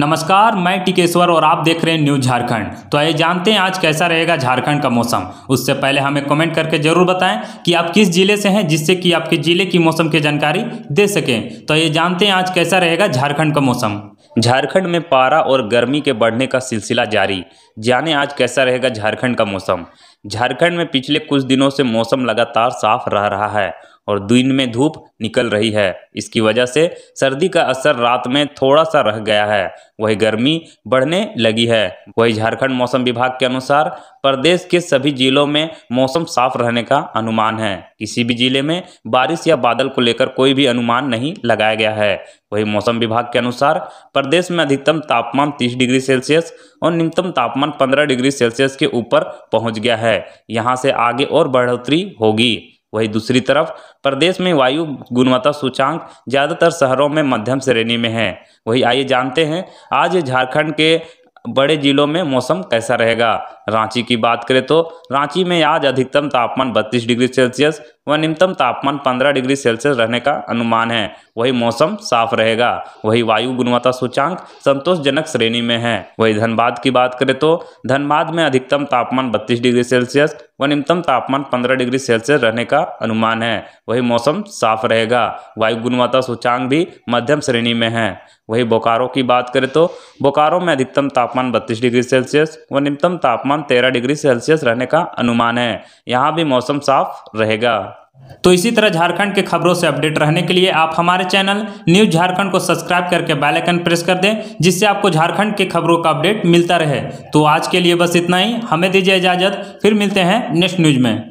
नमस्कार मैं टिकेश्वर और आप देख रहे हैं न्यूज झारखंड तो आइए जानते हैं आज कैसा रहेगा झारखंड का मौसम उससे पहले हमें कमेंट करके जरूर बताएं कि आप किस जिले से हैं जिससे कि आपके जिले की मौसम की जानकारी दे सकें तो आइए जानते हैं आज कैसा रहेगा झारखंड का मौसम झारखंड में पारा और गर्मी के बढ़ने का सिलसिला जारी जाने आज कैसा रहेगा झारखंड का मौसम झारखंड में पिछले कुछ दिनों से मौसम लगातार साफ रह रहा है और दिन में धूप निकल रही है इसकी वजह से सर्दी का असर रात में थोड़ा सा रह गया है वही गर्मी बढ़ने लगी है वही झारखंड मौसम विभाग के अनुसार प्रदेश के सभी जिलों में मौसम साफ रहने का अनुमान है किसी भी जिले में बारिश या बादल को लेकर कोई भी अनुमान नहीं लगाया गया है वही मौसम विभाग के अनुसार प्रदेश में अधिकतम तापमान तीस डिग्री सेल्सियस और न्यूनतम तापमान पंद्रह डिग्री सेल्सियस के ऊपर पहुँच गया है यहाँ से आगे और बढ़ोतरी होगी वहीं दूसरी तरफ प्रदेश में वायु गुणवत्ता सूचांक ज़्यादातर शहरों में मध्यम श्रेणी में है वही आइए जानते हैं आज झारखंड के बड़े ज़िलों में मौसम कैसा रहेगा रांची की बात करें तो रांची में आज अधिकतम तापमान 32 डिग्री सेल्सियस व न्यूनतम तापमान 15 डिग्री सेल्सियस रहने का अनुमान है वही मौसम साफ रहेगा वही वायु गुणवत्ता सूचांक संतोषजनक श्रेणी में है वही धनबाद की बात करें तो धनबाद में अधिकतम तापमान 32 डिग्री सेल्सियस व न्यूनतम तापमान 15 डिग्री सेल्सियस रहने का अनुमान है वही मौसम साफ रहेगा वायु गुणवत्ता सूचांक भी मध्यम श्रेणी में है वहीं बोकारो की बात करें तो बोकारो में अधिकतम तापमान 32 डिग्री सेल्सियस व न्यूनतम तापमान 13 डिग्री सेल्सियस रहने का अनुमान है यहाँ भी मौसम साफ रहेगा तो इसी तरह झारखंड के खबरों से अपडेट रहने के लिए आप हमारे चैनल न्यूज़ झारखंड को सब्सक्राइब करके बेल आइकन प्रेस कर दें जिससे आपको झारखंड के खबरों का अपडेट मिलता रहे तो आज के लिए बस इतना ही हमें दीजिए इजाज़त फिर मिलते हैं नेक्स्ट न्यूज़ में